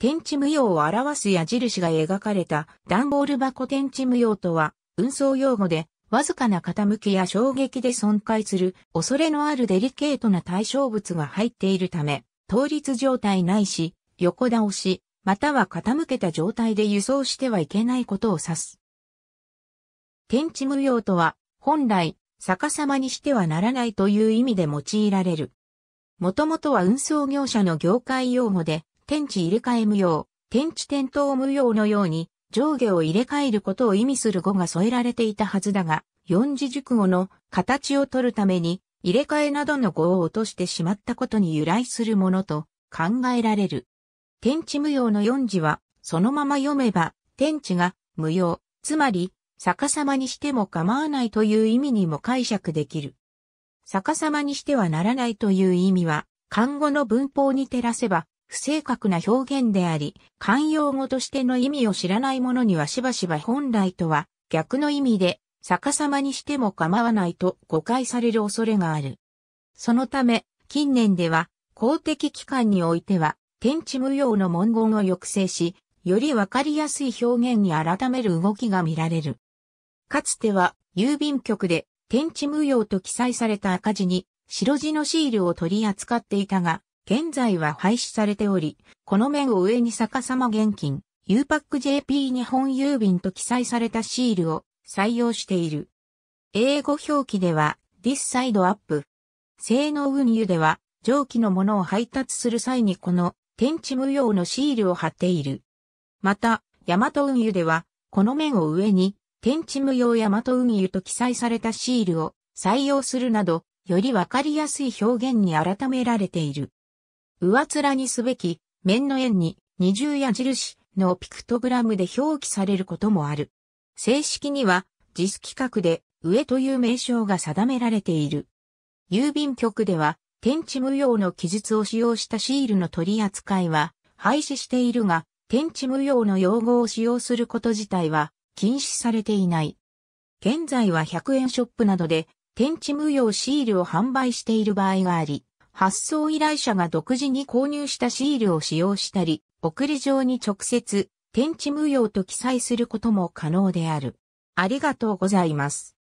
天地無用を表す矢印が描かれた段ボール箱天地無用とは、運送用語で、わずかな傾きや衝撃で損壊する恐れのあるデリケートな対象物が入っているため、倒立状態ないし、横倒し、または傾けた状態で輸送してはいけないことを指す。天地無用とは、本来、逆さまにしてはならないという意味で用いられる。もともとは運送業者の業界用語で、天地入れ替え無用、天地転倒無用のように、上下を入れ替えることを意味する語が添えられていたはずだが、四字熟語の形を取るために、入れ替えなどの語を落としてしまったことに由来するものと考えられる。天地無用の四字は、そのまま読めば、天地が無用、つまり、逆さまにしても構わないという意味にも解釈できる。逆さまにしてはならないという意味は、漢語の文法に照らせば、不正確な表現であり、慣用語としての意味を知らない者にはしばしば本来とは逆の意味で逆さまにしても構わないと誤解される恐れがある。そのため、近年では公的機関においては、天地無用の文言を抑制し、よりわかりやすい表現に改める動きが見られる。かつては、郵便局で、天地無用と記載された赤字に、白地のシールを取り扱っていたが、現在は廃止されており、この面を上に逆さま現金、U パック JP 日本郵便と記載されたシールを採用している。英語表記では This Side Up。性能運輸では上記のものを配達する際にこの天地無用のシールを貼っている。また、ヤマト運輸ではこの面を上に天地無用ヤマト運輸と記載されたシールを採用するなど、よりわかりやすい表現に改められている。上面にすべき、面の円に二重矢印のピクトグラムで表記されることもある。正式には、JIS 規格で上という名称が定められている。郵便局では、天地無用の記述を使用したシールの取り扱いは廃止しているが、天地無用の用語を使用すること自体は禁止されていない。現在は100円ショップなどで天地無用シールを販売している場合があり、発送依頼者が独自に購入したシールを使用したり、送り状に直接、天地無用と記載することも可能である。ありがとうございます。